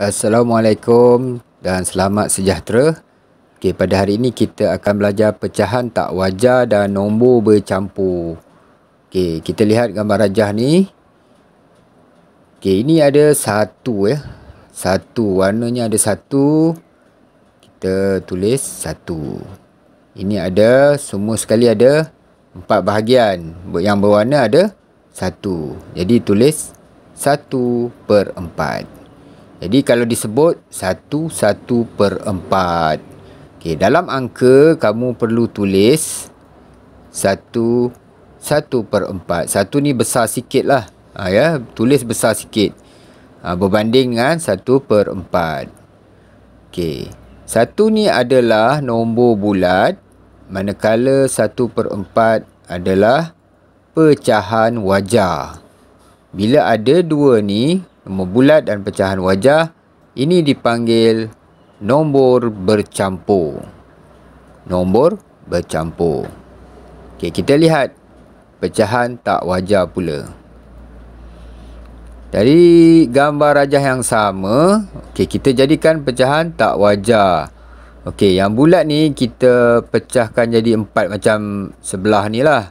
Assalamualaikum dan selamat sejahtera. Okey, pada hari ini kita akan belajar pecahan tak wajar dan nombor bercampur. Okey, kita lihat gambar rajah ni. Okey, ini ada satu ya. Satu, warnanya ada satu. Kita tulis satu. Ini ada, semua sekali ada empat bahagian. Yang berwarna ada satu. Jadi tulis satu per empat. Jadi kalau disebut 1 per 4 Okay, dalam angka kamu perlu tulis 1 1 per 4 1 ni besar sikit lah ha, ya? Tulis besar sikit ha, Berbanding dengan 1 per 4 Okey 1 ni adalah nombor bulat Manakala 1 per 4 adalah Pecahan wajah Bila ada 2 ni membulat dan pecahan wajah ini dipanggil nombor bercampur. Nombor bercampur. Okey, kita lihat pecahan tak wajah pula. Dari gambar rajah yang sama, okey kita jadikan pecahan tak wajah. Okey, yang bulat ni kita pecahkan jadi empat macam sebelah ni lah.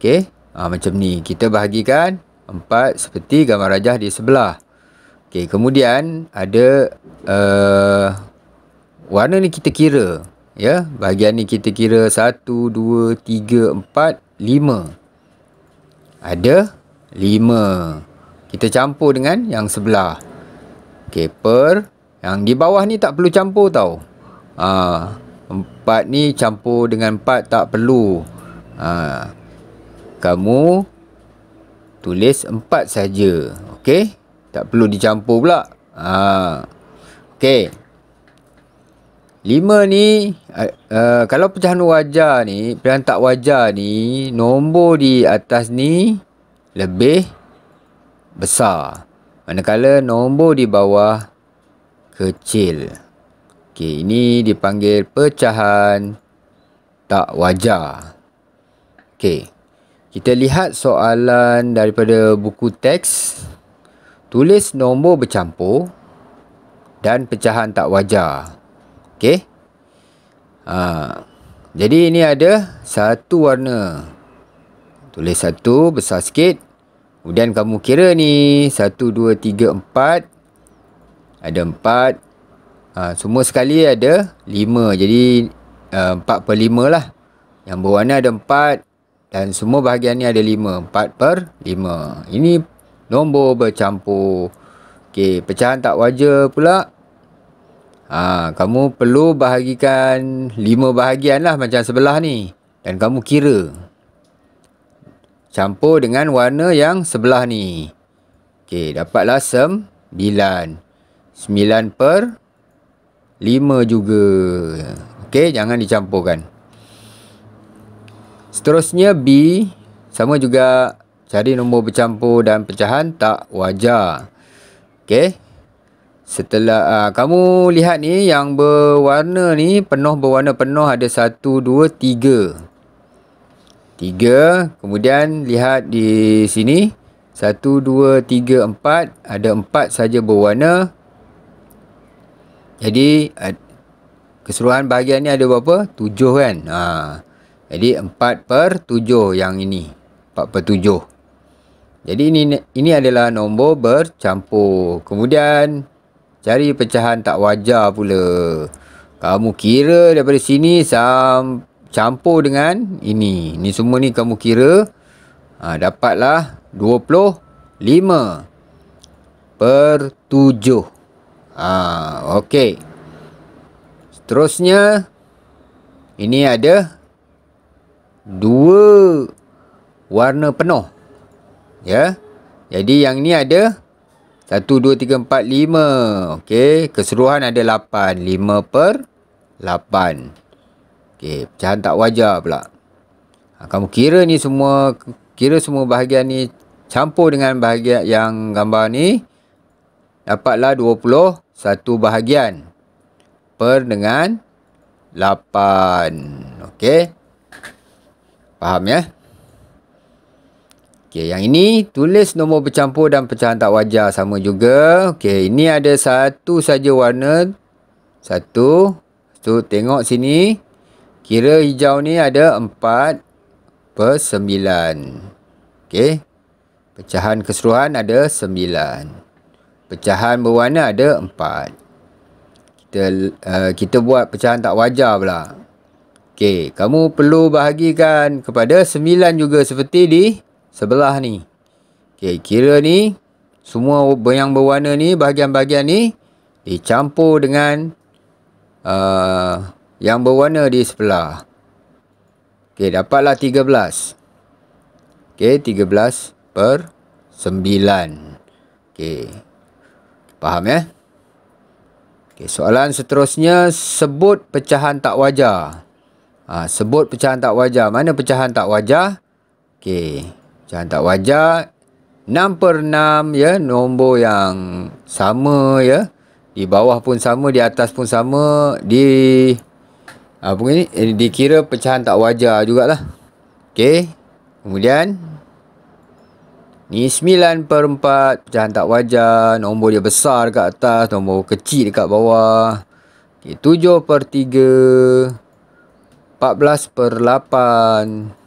Okey, ha, macam ni. Kita bahagikan empat seperti gambar rajah di sebelah. Okey, kemudian ada uh, warna ni kita kira. Ya, yeah? bahagian ni kita kira 1 2 3 4 5. Ada 5. Kita campur dengan yang sebelah. Okey, per yang di bawah ni tak perlu campur tau. Ah, ha, 4 ni campur dengan 4 tak perlu. Ah. Kamu tulis 4 saja. Okey. Tak perlu dicampur pula. Ha. Okey. Lima ni, uh, uh, kalau pecahan wajar ni, pecahan tak wajar ni, nombor di atas ni lebih besar. Manakala nombor di bawah kecil. Okey, ini dipanggil pecahan tak wajar. Okey, kita lihat soalan daripada buku teks. Tulis nombor bercampur dan pecahan tak wajar. Okey. Ha. Jadi ini ada satu warna. Tulis satu besar sikit. Kemudian kamu kira ni satu dua tiga empat ada empat. ha, semua sekali ada lima. jadi uh, ha, 4 per lima lah yang berwarna ada empat dan semua bahagian ni ada lima empat per lima. ini nombor bercampur. Okey, pecahan tak wajar pula. Ha, kamu perlu bahagikan lima bahagian lah macam sebelah ni. Dan kamu kira. Campur dengan warna yang sebelah ni. Okey, dapatlah sembilan, sembilan per lima juga. Okey, jangan dicampurkan. Seterusnya B sama juga cari nombor bercampur dan pecahan tak wajar okey setelah uh, kamu lihat ni yang berwarna ni penuh berwarna penuh ada 1 2 3 3 kemudian lihat di sini 1 2 3 4 ada 4 saja berwarna jadi keseluruhan bahagian ni ada berapa 7 kan ha jadi 4 per 7 yang ini 4 per 7 jadi ini ini adalah nombor bercampur. Kemudian cari pecahan tak wajar pula. Kamu kira daripada sini sam campur dengan ini. Ini semua ni kamu kira ha, dapatlah 25 per 7. Ha, Okey. Seterusnya ini ada dua warna penuh ya. Jadi yang ni ada 1 2 3 4 5. Okey, keseluruhan ada 8. 5 per 8. Okey, pecahan tak wajar pula. Ha, kamu kira ni semua kira semua bahagian ni campur dengan bahagian yang gambar ni dapatlah 21 bahagian per dengan 8. Okey. Faham ya? Okey, yang ini tulis nombor bercampur dan pecahan tak wajar sama juga. Okey, ini ada satu saja warna. Satu. So, tengok sini. Kira hijau ni ada 4 per 9. Okey. Pecahan keseluruhan ada 9. Pecahan berwarna ada 4. Kita uh, kita buat pecahan tak wajar pula. Okey, kamu perlu bahagikan kepada 9 juga seperti di sebelah ni. Okey, kira ni semua yang berwarna ni bahagian-bahagian ni dicampur dengan uh, yang berwarna di sebelah. Okey, dapatlah 13. Okey, 13 per 9. Okey. Faham ya? Okey, soalan seterusnya sebut pecahan tak wajar. Ha, sebut pecahan tak wajar. Mana pecahan tak wajar? Okey. Jangan tak wajar. 6 per 6 ya. Nombor yang sama ya. Di bawah pun sama. Di atas pun sama. Di... Apa ini? Eh, dikira pecahan tak wajar jugalah. Okey. Kemudian. Ni 9 per 4. Pecahan tak wajar. Nombor dia besar dekat atas. Nombor kecil dekat bawah. Okay, 7 per 3. 14 per 14 per 8.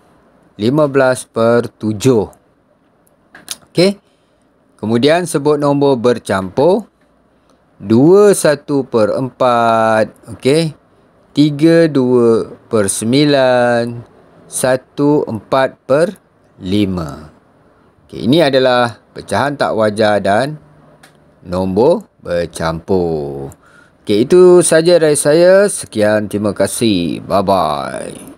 15 per 7. Okey. Kemudian sebut nombor bercampur. 2, 1 per 4. Okey. 3, 2 per 9. 1, 4 per 5. Okey. Ini adalah pecahan tak wajar dan nombor bercampur. Okey. Itu sahaja dari saya. Sekian. Terima kasih. Bye-bye.